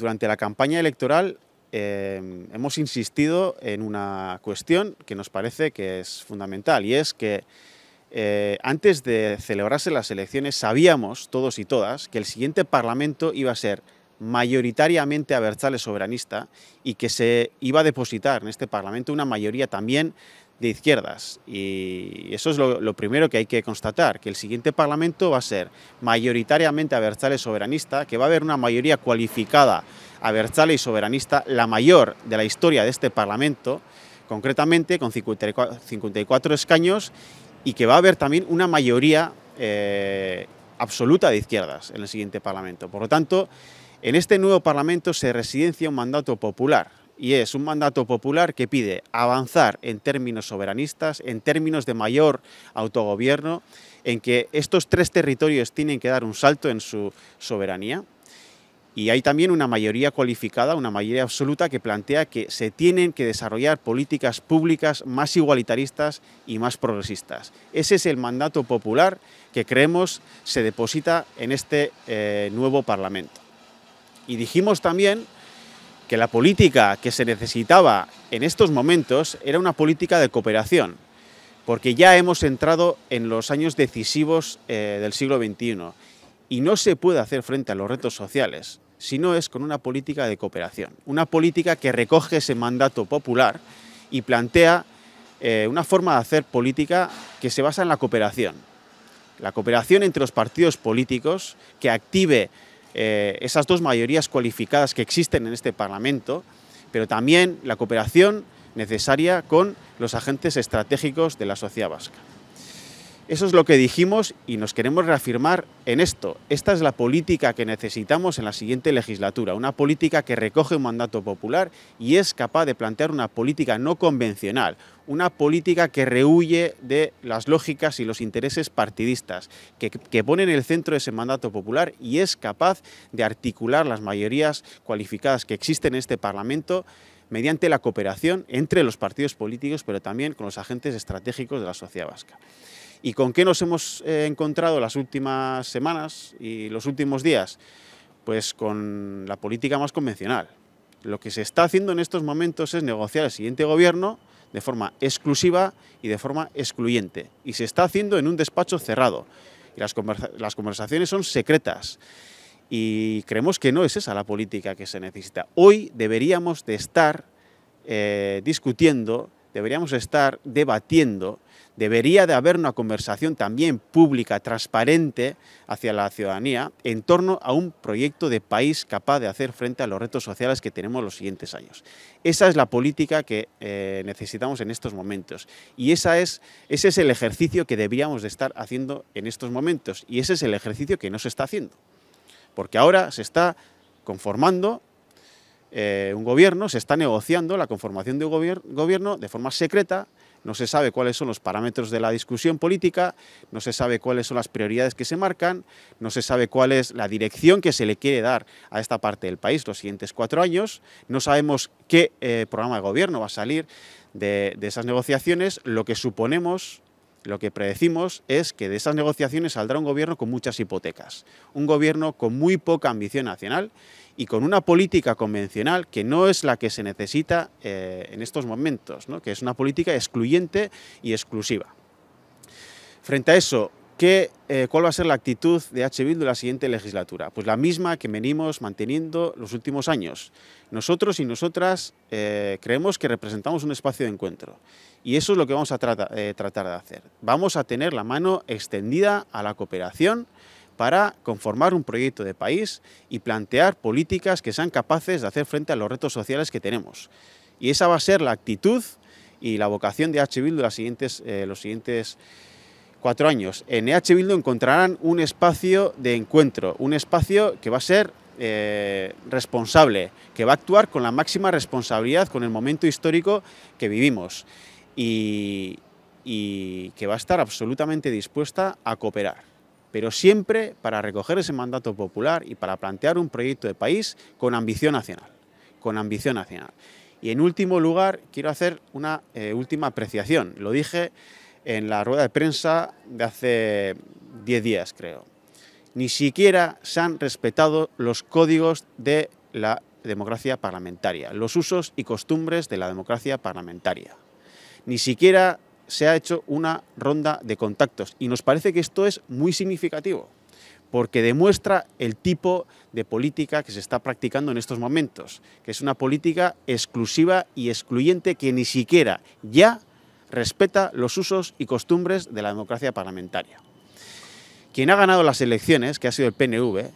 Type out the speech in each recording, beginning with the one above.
Durante la campaña electoral eh, hemos insistido en una cuestión que nos parece que es fundamental y es que eh, antes de celebrarse las elecciones sabíamos todos y todas que el siguiente Parlamento iba a ser mayoritariamente abertzale soberanista y que se iba a depositar en este Parlamento una mayoría también de izquierdas. Y eso es lo, primero que hay que constatar, que el siguiente Parlamento va a ser mayoritariamente abertzale soberanista, que va a haber una mayoría cualificada abertzale y soberanista, la mayor de la historia de este Parlamento, concretamente con 54, escaños, y que va a haber también una mayoría eh, absoluta de izquierdas en el siguiente Parlamento. Por lo tanto, en este nuevo Parlamento se residencia un mandato popular, y es un mandato popular que pide avanzar en términos soberanistas, en términos de mayor autogobierno, en que estos tres territorios tienen que dar un salto en su soberanía. Y hay también una mayoría cualificada, una mayoría absoluta que plantea que se tienen que desarrollar políticas públicas más igualitaristas y más progresistas. Ese es el mandato popular que creemos se deposita en este eh, nuevo Parlamento. Y dijimos también que la política que se necesitaba en estos momentos era una política de cooperación, porque ya hemos entrado en los años decisivos eh, del siglo XXI y no se puede hacer frente a los retos sociales si no es con una política de cooperación, una política que recoge ese mandato popular y plantea eh, una forma de hacer política que se basa en la cooperación, la cooperación entre los partidos políticos, que active eh, esas dos mayorías cualificadas que existen en este Parlamento, pero también la cooperación necesaria con los agentes estratégicos de la sociedad vasca. Eso es lo que dijimos y nos queremos reafirmar en esto. Esta es la política que necesitamos en la siguiente legislatura, una política que recoge un mandato popular y es capaz de plantear una política no convencional, una política que rehuye de las lógicas y los intereses partidistas, que, que pone en el centro ese mandato popular y es capaz de articular las mayorías cualificadas que existen en este Parlamento mediante la cooperación entre los partidos políticos, pero también con los agentes estratégicos de la sociedad vasca. ¿Y con qué nos hemos eh, encontrado las últimas semanas y los últimos días? Pues con la política más convencional. Lo que se está haciendo en estos momentos es negociar el siguiente gobierno de forma exclusiva y de forma excluyente. Y se está haciendo en un despacho cerrado. Y las, conversaciones son secretas. Y creemos que no es esa la política que se necesita. Hoy deberíamos de estar eh, discutiendo, deberíamos estar debatiendo Debería de haber una conversación también pública, transparente hacia la ciudadanía en torno a un proyecto de país capaz de hacer frente a los retos sociales que tenemos los siguientes años. Esa es la política que eh, necesitamos en estos momentos y esa es, ese es el ejercicio que deberíamos de estar haciendo en estos momentos y ese es el ejercicio que no se está haciendo. Porque ahora se está conformando eh, un gobierno, se está negociando la conformación de un gobierno de forma secreta, no se sabe cuáles son los parámetros de la discusión política, no se sabe cuáles son las prioridades que se marcan, no se sabe cuál es la dirección que se le quiere dar a esta parte del país los siguientes cuatro años, no sabemos qué eh, programa de gobierno va a salir de esas negociaciones, lo que suponemos lo que predecimos es que de esas negociaciones saldrá un gobierno con muchas hipotecas, un gobierno con muy poca ambición nacional y con una política convencional que no es la que se necesita eh, en estos momentos, que es una política excluyente y exclusiva. Frente a eso, eh, ¿Cuál va a ser la actitud de H. Bildu la siguiente legislatura? Pues la misma que venimos manteniendo los últimos años. Nosotros y nosotras eh, creemos que representamos un espacio de encuentro y eso es lo que vamos a eh, tratar de hacer. Vamos a tener la mano extendida a la cooperación para conformar un proyecto de país y plantear políticas que sean capaces de hacer frente a los retos sociales que tenemos. Y esa va a ser la actitud y la vocación de H. Bildu las siguientes, los siguientes cuatro años, en EH Bildu encontrarán un espacio de encuentro, un espacio que va a ser eh, responsable, que va a actuar con la máxima responsabilidad con el momento histórico que vivimos y, que va a estar absolutamente dispuesta a cooperar pero siempre para recoger ese mandato popular y para plantear un proyecto de país con ambición nacional, con ambición nacional. Y en último lugar, quiero hacer una eh, última apreciación. Lo dije en la rueda de prensa de hace 10 días, creo. Ni siquiera se han respetado los códigos de la democracia parlamentaria, los usos y costumbres de la democracia parlamentaria. Ni siquiera se ha hecho una ronda de contactos y nos parece que esto es muy significativo porque demuestra el tipo de política que se está practicando en estos momentos, que es una política exclusiva y excluyente que ni siquiera ya respeta los usos y costumbres de la democracia parlamentaria. Quien ha ganado las elecciones, que ha sido el PNV,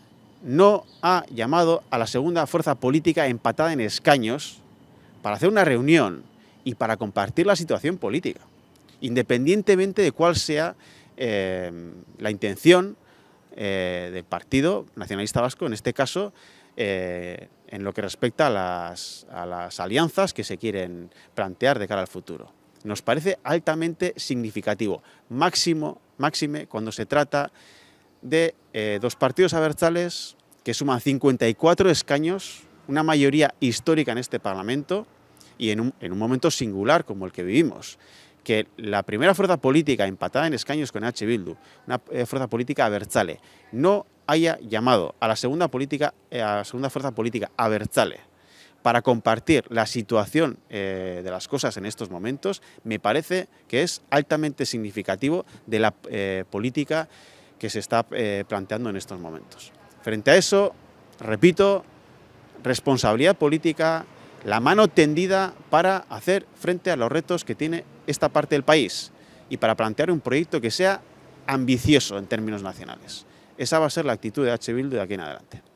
no ha llamado a la segunda fuerza política empatada en escaños para hacer una reunión y para compartir la situación política, independientemente de cuál sea eh, la intención eh, del Partido Nacionalista Vasco, en este caso, eh, en lo que respecta a las alianzas que se quieren plantear de cara al futuro nos parece altamente significativo, máximo, máxime cuando se trata de eh, dos partidos abertzales que suman 54 escaños, una mayoría histórica en este Parlamento y en un, momento singular como el que vivimos que la primera fuerza política empatada en escaños con H. Bildu, una eh, fuerza política abertzale, no haya llamado a la segunda, política, eh, a la segunda fuerza política abertzale para compartir la situación eh, de las cosas en estos momentos, me parece que es altamente significativo de la eh, política que se está eh, planteando en estos momentos. Frente a eso, repito, responsabilidad política, la mano tendida para hacer frente a los retos que tiene esta parte del país y para plantear un proyecto que sea ambicioso en términos nacionales. Esa va a ser la actitud de H. Bildu de aquí en adelante.